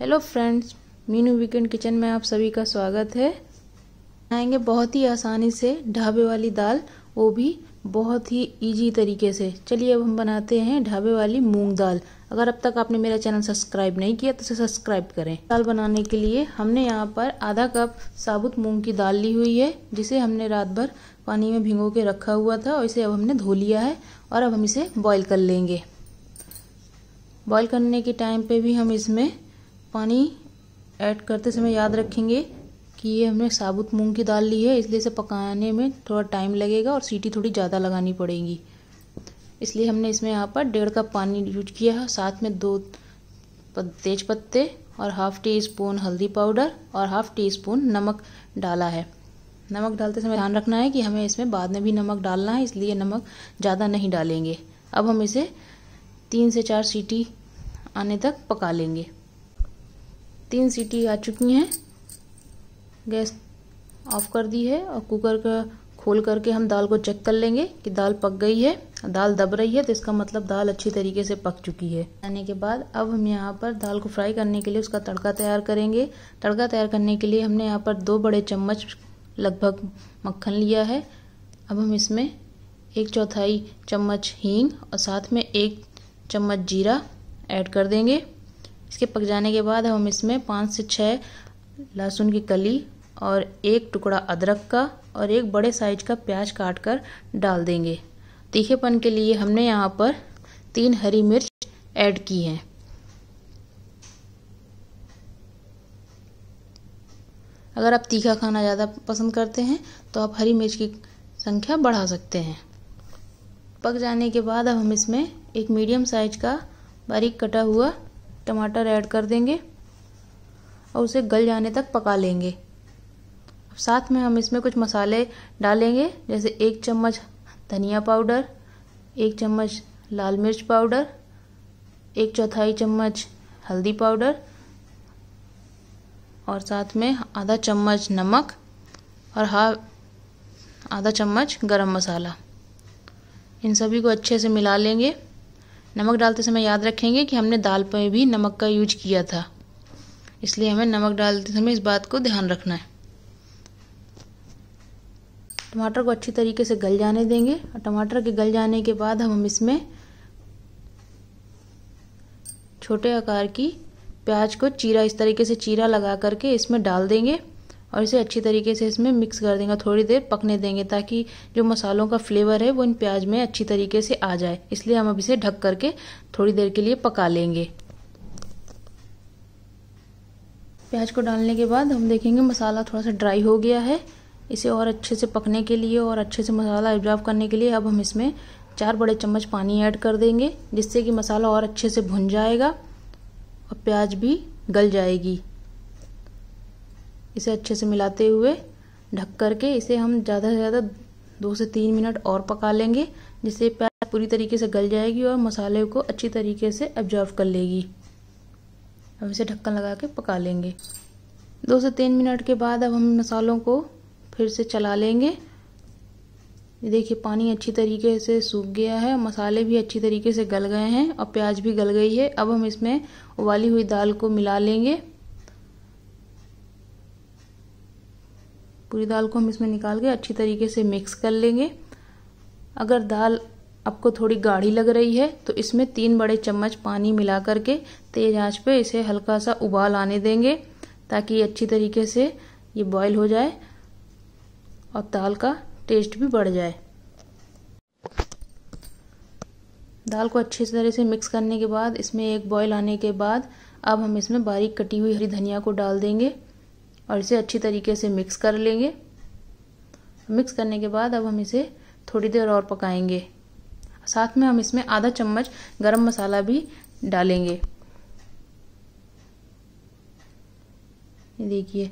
hello friends Meenu weekend kitchen में आप सभी का स्वागत है आएंगे बहुत ही आसानी से ढाबे वाली दाल वो भी बहुत ही इजी तरीके से चलिए अब हम बनाते हैं ढाबे वाली मूंग दाल अगर अब तक आपने मेरा चैनल सब्सक्राइब नहीं किया तो उसे सब्सक्राइब करें दाल बनाने के लिए हमने यहाँ पर आधा कप साबुत मूंग की दाल ली हुई है जिसे हमने रात भर पानी में भिंगो के रखा हुआ था और इसे अब हमने धो लिया है और अब हम इसे बॉईल कर लेंगे बॉईल करने के टाइम पे भी हम इसमें पानी ऐड करते समय याद रखेंगे कि ये हमने साबुत मूंग की दाल ली है इसलिए इसे पकाने में थोड़ा टाइम लगेगा और सीटी थोड़ी ज़्यादा लगानी पड़ेगी इसलिए हमने इसमें यहाँ पर डेढ़ कप पानी यूज किया है साथ में दो तेज पत्ते और हाफ़ टी स्पून हल्दी पाउडर और हाफ़ टी स्पून नमक डाला है नमक डालते समय ध्यान रखना है कि हमें इसमें बाद में भी नमक डालना है इसलिए नमक ज़्यादा नहीं डालेंगे अब हम इसे तीन से चार सीटी आने तक पका लेंगे तीन सीटी आ चुकी हैं गैस ऑफ कर दी है और कुकर का खोल करके हम दाल को चेक कर लेंगे कि दाल पक गई है दाल दब रही है तो इसका मतलब दाल अच्छी तरीके से पक चुकी है आने के बाद अब हम यहाँ पर दाल को फ्राई करने के लिए उसका तड़का तैयार करेंगे तड़का तैयार करने के लिए हमने यहाँ पर दो बड़े चम्मच लगभग मक्खन लिया है अब हम इसमें एक चौथाई चम्मच हींग और साथ में एक चम्मच जीरा ऐड कर देंगे इसके पक जाने के बाद हम इसमें पाँच से छः लहसुन की कली और एक टुकड़ा अदरक का और एक बड़े साइज का प्याज काट कर डाल देंगे तीखेपन के लिए हमने यहाँ पर तीन हरी मिर्च ऐड की हैं अगर आप तीखा खाना ज़्यादा पसंद करते हैं तो आप हरी मिर्च की संख्या बढ़ा सकते हैं पक जाने के बाद अब हम इसमें एक मीडियम साइज का बारीक कटा हुआ टमाटर ऐड कर देंगे और उसे गल जाने तक पका लेंगे साथ में हम इसमें कुछ मसाले डालेंगे जैसे एक चम्मच धनिया पाउडर एक चम्मच लाल मिर्च पाउडर एक चौथाई चम्मच हल्दी पाउडर और साथ में आधा चम्मच नमक और हा आधा चम्मच गरम मसाला इन सभी को अच्छे से मिला लेंगे नमक डालते समय याद रखेंगे कि हमने दाल पर भी नमक का यूज किया था इसलिए हमें नमक डालते समय इस बात को ध्यान रखना है टमाटर को अच्छी तरीके से गल जाने देंगे और टमाटर के गल जाने के बाद हम इसमें छोटे आकार की प्याज को चीरा इस तरीके से चीरा लगा करके इसमें डाल देंगे और इसे अच्छी तरीके से इसमें मिक्स कर देंगे थोड़ी देर पकने देंगे ताकि जो मसालों का फ्लेवर है वो इन प्याज में अच्छी तरीके से आ जाए इसलिए हम अब इसे ढक करके थोड़ी देर के लिए पका लेंगे प्याज को डालने के बाद हम देखेंगे मसाला थोड़ा सा ड्राई हो गया है इसे और अच्छे से पकने के लिए और अच्छे से मसाला एब्जॉर्व करने के लिए अब हम इसमें चार बड़े चम्मच पानी ऐड कर देंगे जिससे कि मसाला और अच्छे से भुन जाएगा और प्याज भी गल जाएगी इसे अच्छे से मिलाते हुए ढक करके इसे हम ज़्यादा से ज़्यादा दो से तीन मिनट और पका लेंगे जिससे प्याज पूरी तरीके से गल जाएगी और मसाले को अच्छी तरीके से एब्जॉर्व कर लेगी अब इसे ढक्कन लगा के पका लेंगे दो से तीन मिनट के बाद अब हम मसालों को फिर से चला लेंगे देखिए पानी अच्छी तरीके से सूख गया है मसाले भी अच्छी तरीके से गल गए हैं और प्याज भी गल गई है अब हम इसमें उबाली हुई दाल को मिला लेंगे पूरी दाल को हम इसमें निकाल के अच्छी तरीके से मिक्स कर लेंगे अगर दाल आपको थोड़ी गाढ़ी लग रही है तो इसमें तीन बड़े चम्मच पानी मिला करके तेज आंच पे इसे हल्का सा उबाल आने देंगे ताकि अच्छी तरीके से ये बॉईल हो जाए और दाल का टेस्ट भी बढ़ जाए दाल को अच्छी तरह से मिक्स करने के बाद इसमें एक बॉईल आने के बाद अब हम इसमें बारीक कटी हुई हरी धनिया को डाल देंगे और इसे अच्छी तरीके से मिक्स कर लेंगे मिक्स करने के बाद अब हम इसे थोड़ी देर और पकाएंगे साथ में हम इसमें आधा चम्मच गरम मसाला भी डालेंगे देखिए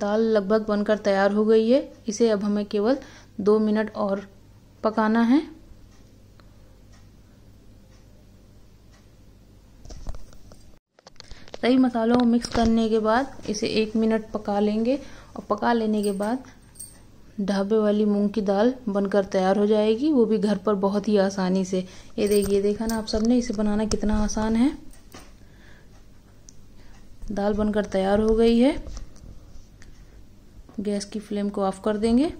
दाल लगभग बनकर तैयार हो गई है इसे अब हमें केवल दो मिनट और पकाना है सभी मसालों को मिक्स करने के बाद इसे एक मिनट पका लेंगे और पका लेने के बाद ढाबे वाली मूंग की दाल बनकर तैयार हो जाएगी वो भी घर पर बहुत ही आसानी से ये देखिए देखा ना आप सबने इसे बनाना कितना आसान है दाल बनकर तैयार हो गई है गैस की फ्लेम को ऑफ कर देंगे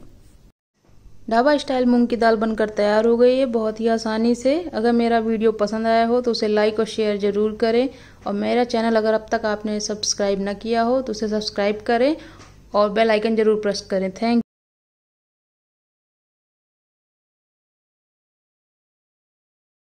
ढाबा स्टाइल मूंग की दाल बनकर तैयार हो गई है बहुत ही आसानी से अगर मेरा वीडियो पसंद आया हो तो उसे लाइक और शेयर ज़रूर करें और मेरा चैनल अगर अब तक आपने सब्सक्राइब ना किया हो तो उसे सब्सक्राइब करें और बेल आइकन ज़रूर प्रेस करें थैंक